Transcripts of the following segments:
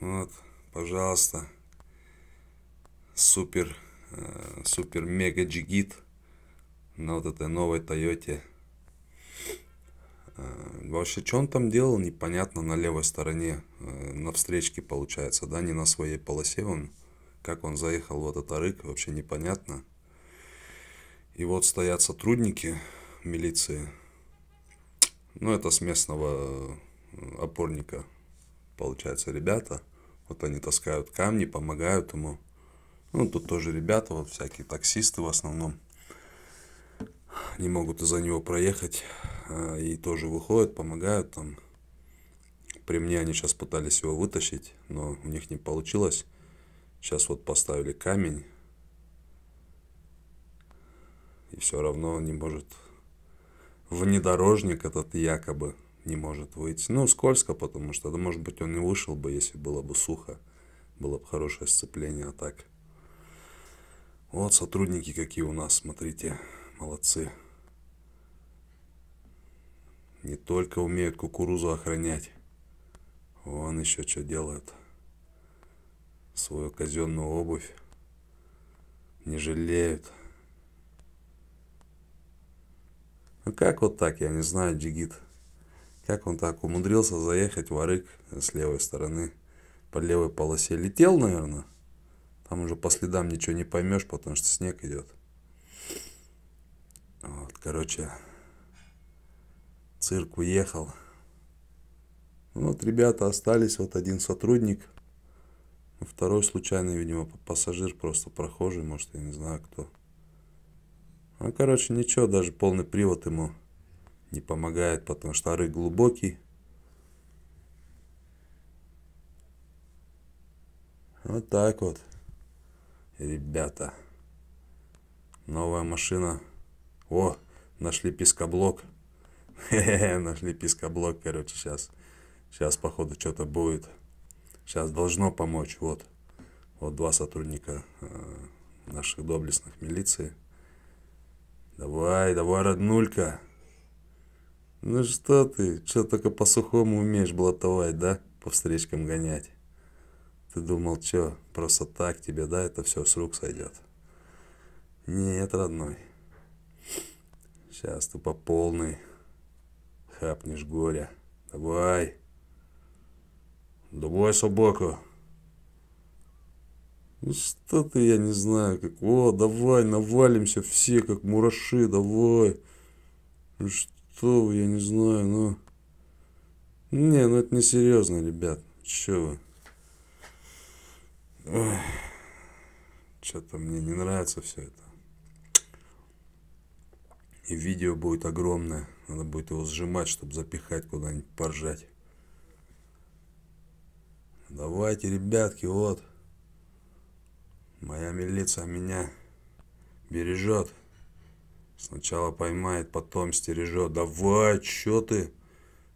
Вот, пожалуйста. Супер, э, супер мега джигит на вот этой новой Тойоте. Э, вообще, что он там делал, непонятно, на левой стороне, э, на встречке получается, да, не на своей полосе он. Как он заехал в этот арык, вообще непонятно. И вот стоят сотрудники милиции. Ну, это с местного э, опорника, получается, ребята – вот они таскают камни, помогают ему. Ну, тут тоже ребята, вот всякие таксисты в основном, не могут из-за него проехать, а, и тоже выходят, помогают там. При мне они сейчас пытались его вытащить, но у них не получилось. Сейчас вот поставили камень, и все равно не может внедорожник этот якобы не может выйти. Ну, скользко, потому что, да, может быть, он не вышел бы, если было бы сухо. Было бы хорошее сцепление, а так. Вот сотрудники какие у нас, смотрите, молодцы. Не только умеют кукурузу охранять, он еще что делает? Свою казенную обувь не жалеют. Ну как вот так, я не знаю, Джигит. Как он так умудрился заехать в арык с левой стороны, по левой полосе? Летел, наверное? Там уже по следам ничего не поймешь, потому что снег идет. Вот, короче, цирк уехал. Ну вот ребята остались, вот один сотрудник, второй случайный, видимо, пассажир, просто прохожий, может, я не знаю кто. Ну, короче, ничего, даже полный привод ему не помогает, потому что рык глубокий. Вот так вот, ребята. Новая машина. О, нашли пескоблок. нашли пескоблок, короче, сейчас. Сейчас, походу, что-то будет. Сейчас должно помочь, вот. Вот два сотрудника э, наших доблестных милиции. Давай, давай, роднулька. «Ну что ты, что только по-сухому умеешь блатовать, да? По встречкам гонять?» «Ты думал, что, просто так тебе, да, это все с рук сойдет?» «Нет, родной, сейчас ты по полной хапнешь горя. Давай!» «Давай, собака!» Ну что ты, я не знаю, как, о, давай, навалимся все, как мураши, давай. Ну что? что вы, я не знаю, но Не, ну это несерьезно, ребят. Че вы? Что-то мне не нравится все это. И видео будет огромное. Надо будет его сжимать, чтобы запихать куда-нибудь, поржать. Давайте, ребятки, вот. Моя милиция меня бережет. Сначала поймает, потом стережет. Давай, чё ты?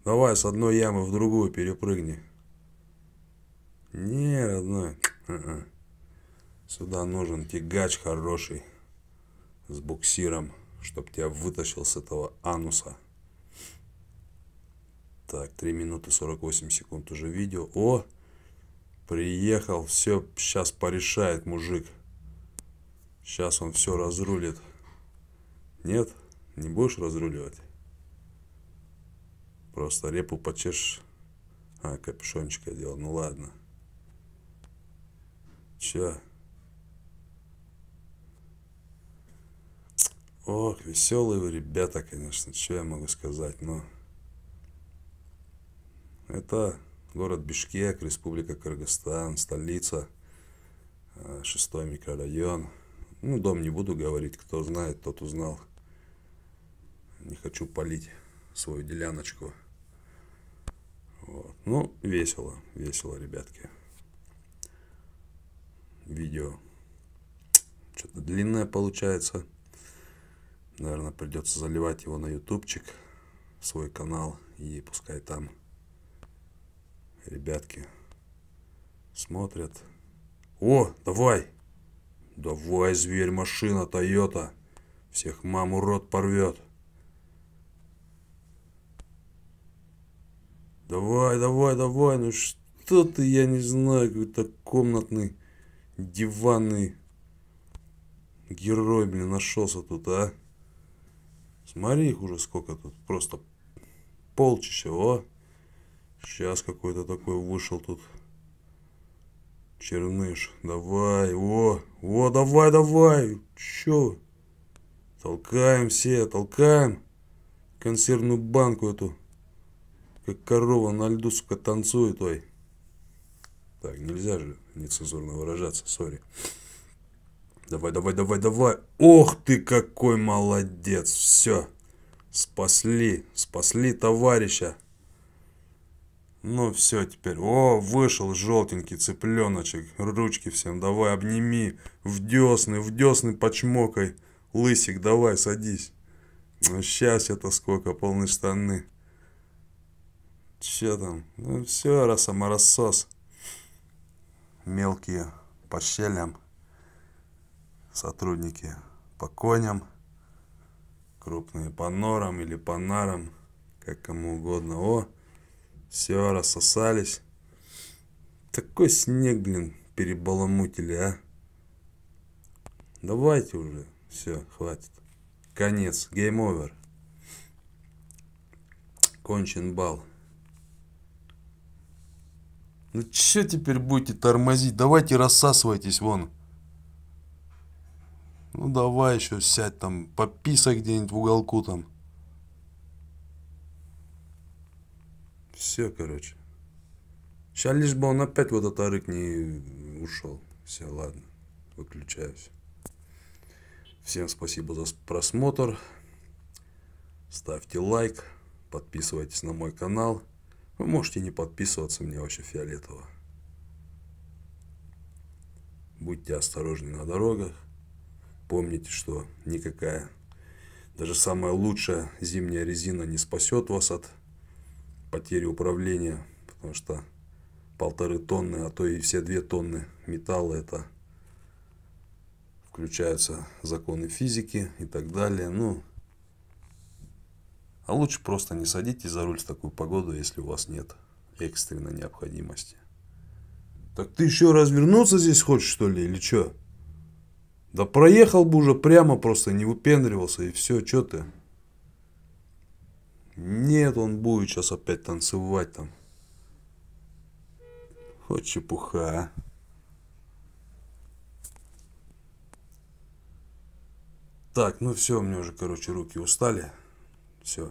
Давай с одной ямы в другую перепрыгни. Не, родной. М-м. Сюда нужен тягач хороший. С буксиром, чтоб тебя вытащил с этого ануса. Так, 3 минуты 48 секунд уже видео. О, приехал, все, сейчас порешает мужик. Сейчас он все разрулит. Нет, не будешь разруливать. Просто репу почешь. А, капюшончик одел. Ну ладно. Че? Ох, веселые вы ребята, конечно. Что я могу сказать, но... Ну, это город Бишкек, республика Кыргызстан, столица, а, шестой микрорайон. Ну, дом не буду говорить, кто знает, тот узнал не хочу палить свою деляночку. Вот. Ну, весело, весело, ребятки. Видео. Что-то длинное получается. Наверное, придется заливать его на ютубчик, свой канал, и пускай там ребятки смотрят. О, давай! Давай, зверь, машина, Тойота! Всех маму рот порвет! Давай, давай, давай, ну что ты, я не знаю, какой-то комнатный, диванный герой, блин, нашелся тут, а. Смотри их уже сколько тут, просто полчища, о. Сейчас какой-то такой вышел тут. Черныш, давай, о, о, давай, давай, чё? Толкаем все, толкаем консервную банку эту как корова на льду, сука, танцует, ой. Так, нельзя же нецензурно выражаться, сори. Давай, давай, давай, давай. Ох ты, какой молодец. Все. Спасли, спасли товарища. Ну все теперь. О, вышел желтенький цыпленочек. Ручки всем давай, обними. В десны, в десны почмокой. Лысик, давай, садись. Ну, сейчас это сколько, полные штаны. Че там? Ну все, раз саморасос. Мелкие по щелям. Сотрудники по коням. Крупные по норам или по нарам. Как кому угодно. О, все, рассосались. Такой снег, блин, перебаламутили, а. Давайте уже. Все, хватит. Конец. Гейм овер. Кончен бал. Ну че теперь будете тормозить? Давайте рассасывайтесь вон. Ну давай еще сядь там, пописай где-нибудь в уголку там. Все, короче. Сейчас лишь бы он опять вот этот арык не ушел. Все, ладно, выключаюсь. Всем спасибо за просмотр. Ставьте лайк, подписывайтесь на мой канал. Вы можете не подписываться, мне вообще фиолетово. Будьте осторожны на дорогах. Помните, что никакая, даже самая лучшая зимняя резина не спасет вас от потери управления, потому что полторы тонны, а то и все две тонны металла это включаются законы физики и так далее. Ну, а лучше просто не садитесь за руль в такую погоду, если у вас нет экстренной необходимости. Так ты еще развернуться здесь хочешь, что ли, или что? Да проехал бы уже прямо просто, не выпендривался, и все, что ты? Нет, он будет сейчас опять танцевать там. Хоть чепуха, а? Так, ну все, мне уже, короче, руки устали. Все.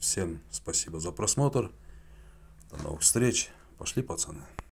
Всем спасибо за просмотр. До новых встреч. Пошли, пацаны.